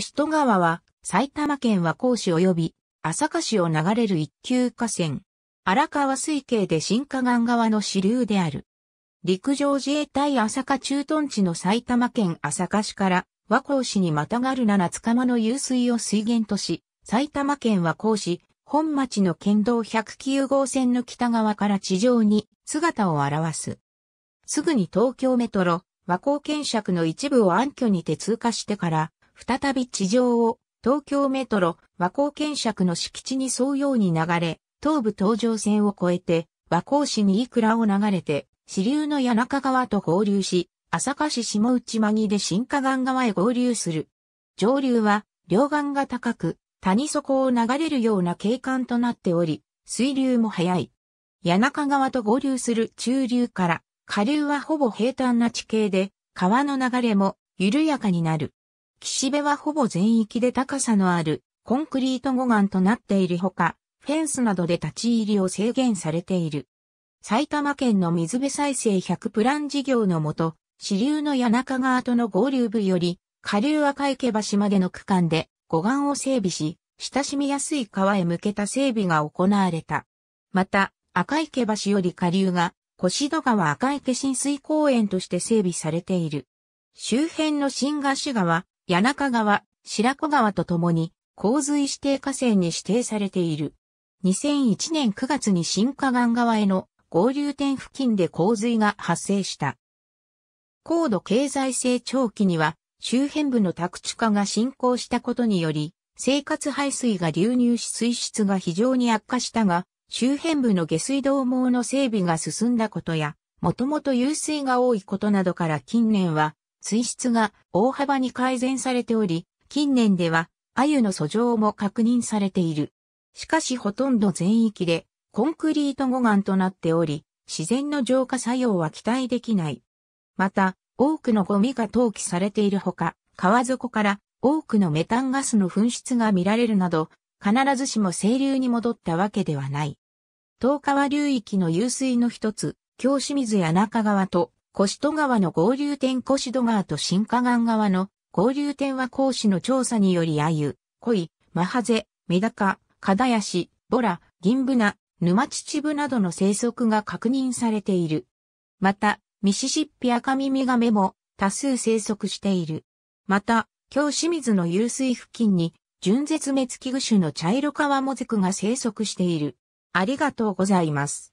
シ戸川は埼玉県和光市及び朝霞市を流れる一級河川。荒川水系で新河岸側の支流である。陸上自衛隊朝霞駐屯地の埼玉県朝霞市から和光市にまたがる七塚間の湧水を水源とし、埼玉県和光市、本町の県道109号線の北側から地上に姿を現す。すぐに東京メトロ、和光検釈の一部を暗渠にて通過してから、再び地上を東京メトロ和光検尺の敷地に沿うように流れ、東武東上線を越えて和光市にいくらを流れて、支流の谷中川と合流し、朝霞市下内間木で新河岸側へ合流する。上流は両岸が高く、谷底を流れるような景観となっており、水流も速い。谷中川と合流する中流から、下流はほぼ平坦な地形で、川の流れも緩やかになる。岸辺はほぼ全域で高さのあるコンクリート護岸となっているほか、フェンスなどで立ち入りを制限されている。埼玉県の水辺再生100プラン事業のもと、支流の谷中川との合流部より、下流赤池橋までの区間で護岸を整備し、親しみやすい川へ向けた整備が行われた。また、赤池橋より下流が、越戸川赤池浸水公園として整備されている。周辺の新河岸川、谷中川、白子川とともに洪水指定河川に指定されている。2001年9月に新河岸川への合流点付近で洪水が発生した。高度経済成長期には周辺部の宅地化が進行したことにより、生活排水が流入し水質が非常に悪化したが、周辺部の下水道網の整備が進んだことや、もともと湧水が多いことなどから近年は水質が大幅に改善されており、近年ではアユの素状も確認されている。しかしほとんど全域でコンクリート護岸となっており、自然の浄化作用は期待できない。また、多くのゴミが投棄されているほか、川底から多くのメタンガスの噴出が見られるなど、必ずしも清流に戻ったわけではない。東川流域の湧水の一つ、京清水や中川とシト川の合流点シド川と新河岸川の合流点は講師の調査によりコ鯉、マハゼ、メダカ、カダヤシ、ボラ、ギンブナ、沼秩父などの生息が確認されている。また、ミシシッピアカミミガメも多数生息している。また、京清水の湧水付近に、純絶滅危惧種の茶色川モズクが生息している。ありがとうございます。